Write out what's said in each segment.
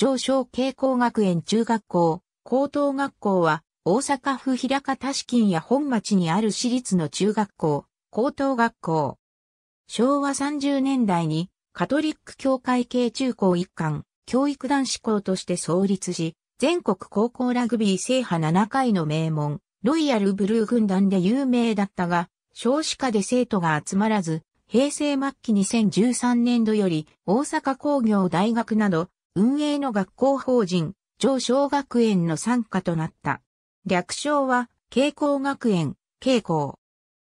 上昇傾向学園中学校、高等学校は、大阪府平方市近や本町にある私立の中学校、高等学校。昭和30年代に、カトリック教会系中高一貫、教育男子校として創立し、全国高校ラグビー制覇7回の名門、ロイヤルブルー軍団で有名だったが、少子化で生徒が集まらず、平成末期2013年度より大阪工業大学など運営の学校法人、上小学園の参加となった。略称は、慶光学園、慶光。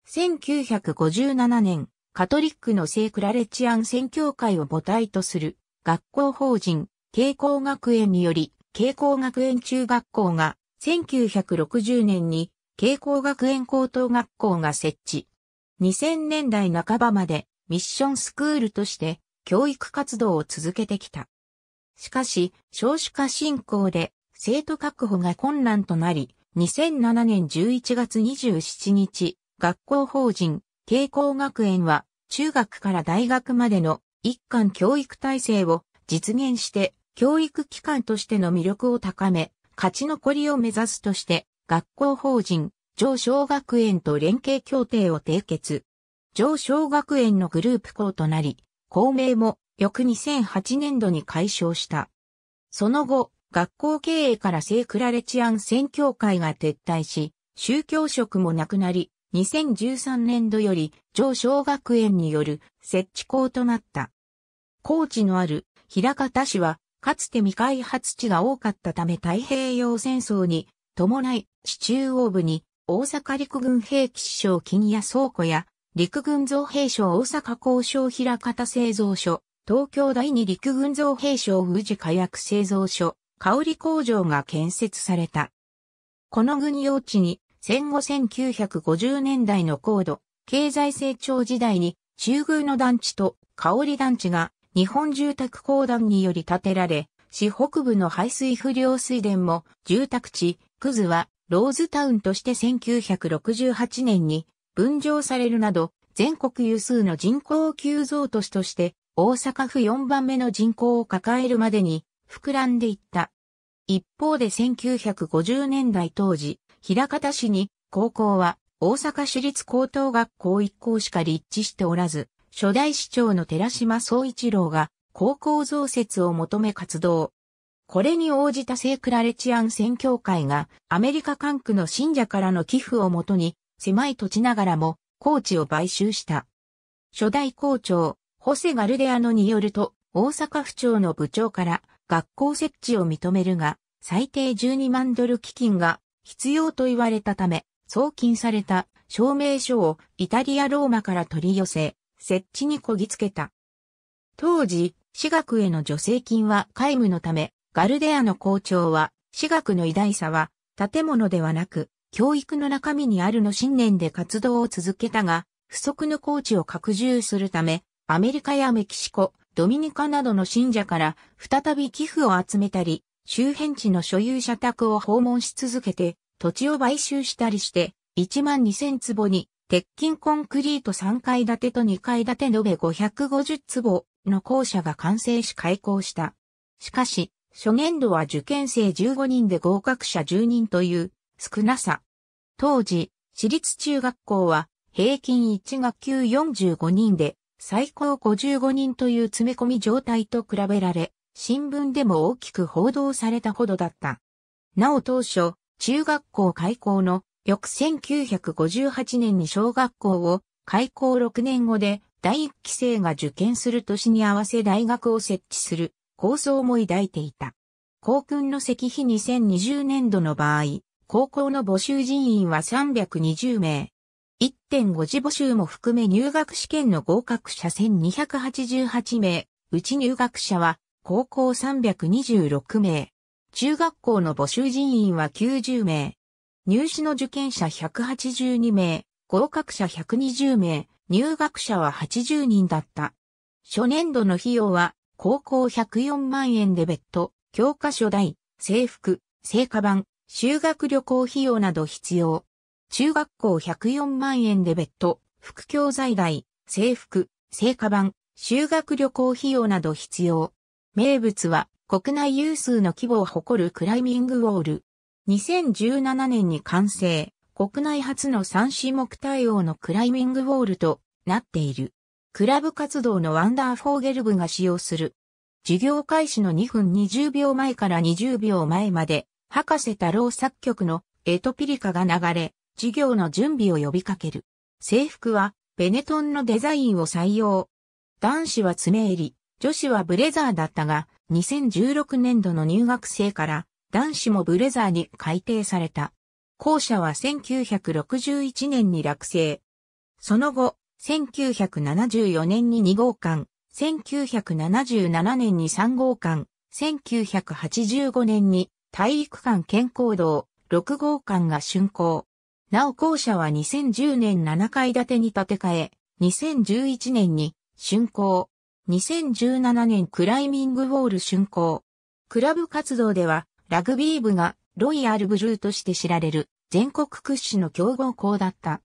1957年、カトリックの聖クラレチアン宣教会を母体とする学校法人、慶光学園により、慶光学園中学校が、1960年に、慶光学園高等学校が設置。2000年代半ばまで、ミッションスクールとして、教育活動を続けてきた。しかし、少子化進行で、生徒確保が困難となり、2007年11月27日、学校法人、慶光学園は、中学から大学までの一貫教育体制を実現して、教育機関としての魅力を高め、勝ち残りを目指すとして、学校法人、上小学園と連携協定を締結。上小学園のグループ校となり、校名も翌2008年度に解消した。その後、学校経営から聖クラレチアン宣教会が撤退し、宗教職もなくなり、2013年度より上小学園による設置校となった。高知のある平方市は、かつて未開発地が多かったため太平洋戦争に伴い、市中央部に大阪陸軍兵器支匠金谷倉庫や陸軍造兵所大阪工廠平方製造所、東京第二陸軍造兵廠宇治火薬製造所、香織工場が建設された。この軍用地に戦後1950年代の高度、経済成長時代に中宮の団地と香織団地が日本住宅公団により建てられ、市北部の排水不良水田も住宅地、クズはローズタウンとして1968年に分譲されるなど、全国有数の人口急増都市として大阪府4番目の人口を抱えるまでに膨らんでいった。一方で1950年代当時、平方市に高校は大阪市立高等学校1校しか立地しておらず、初代市長の寺島総一郎が高校増設を求め活動。これに応じた聖クラレチアン宣教会がアメリカ管区の信者からの寄付をもとに狭い土地ながらも高地を買収した。初代校長ホセ・ガルデアノによると、大阪府庁の部長から学校設置を認めるが、最低12万ドル基金が必要と言われたため、送金された証明書をイタリア・ローマから取り寄せ、設置にこぎつけた。当時、私学への助成金は皆無のため、ガルデアの校長は、私学の偉大さは、建物ではなく、教育の中身にあるの信念で活動を続けたが、不足のコーチを拡充するため、アメリカやメキシコ、ドミニカなどの信者から再び寄付を集めたり、周辺地の所有者宅を訪問し続けて、土地を買収したりして、1万2000坪に、鉄筋コンクリート3階建てと2階建て延べ550坪の校舎が完成し開校した。しかし、初年度は受験生15人で合格者10人という少なさ。当時、私立中学校は平均1学級45人で最高55人という詰め込み状態と比べられ、新聞でも大きく報道されたほどだった。なお当初、中学校開校の翌1958年に小学校を開校6年後で第一期生が受験する年に合わせ大学を設置する構想も抱いていた。校訓の石碑2020年度の場合、高校の募集人員は320名、1.5次募集も含め入学試験の合格者1288名、うち入学者は高校326名、中学校の募集人員は90名、入試の受験者182名、合格者120名、入学者は80人だった。初年度の費用は、高校104万円で別途、教科書代、制服、成果版、修学旅行費用など必要。中学校104万円で別途、副教材代、制服、成果版、修学旅行費用など必要。名物は国内有数の規模を誇るクライミングウォール。2017年に完成、国内初の3種目対応のクライミングウォールとなっている。クラブ活動のワンダーフォーゲル部が使用する。授業開始の2分20秒前から20秒前まで、博士太郎作曲のエトピリカが流れ、事業の準備を呼びかける。制服は、ベネトンのデザインを採用。男子は爪襟、女子はブレザーだったが、2016年度の入学生から男子もブレザーに改定された。校舎は1961年に落成。その後、1974年に2号館、1977年に3号館、1985年に体育館健康堂、6号館が竣工。なお校舎は2010年7階建てに建て替え、2011年に竣工。2017年クライミングウォール竣工。クラブ活動ではラグビー部がロイヤルブルーとして知られる全国屈指の強豪校だった。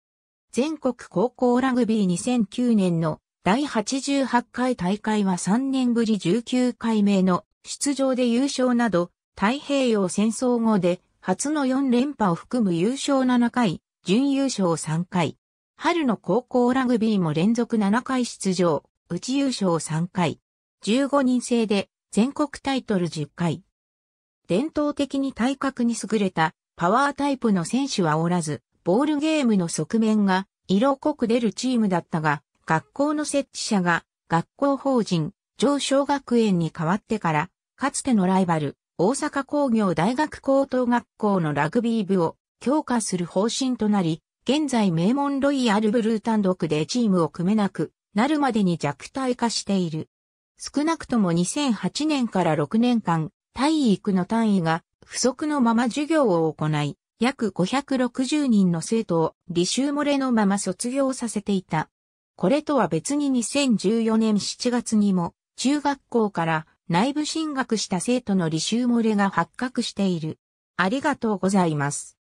全国高校ラグビー2009年の第88回大会は3年ぶり19回目の出場で優勝など太平洋戦争後で初の4連覇を含む優勝7回、準優勝3回。春の高校ラグビーも連続7回出場、内優勝3回。15人制で全国タイトル10回。伝統的に体格に優れたパワータイプの選手はおらず、ボールゲームの側面が色濃く出るチームだったが、学校の設置者が学校法人、上小学園に変わってから、かつてのライバル、大阪工業大学高等学校のラグビー部を強化する方針となり、現在名門ロイヤルブルー単独でチームを組めなくなるまでに弱体化している。少なくとも2008年から6年間、体育の単位が不足のまま授業を行い、約560人の生徒を履修漏れのまま卒業させていた。これとは別に2014年7月にも中学校から内部進学した生徒の履修漏れが発覚している。ありがとうございます。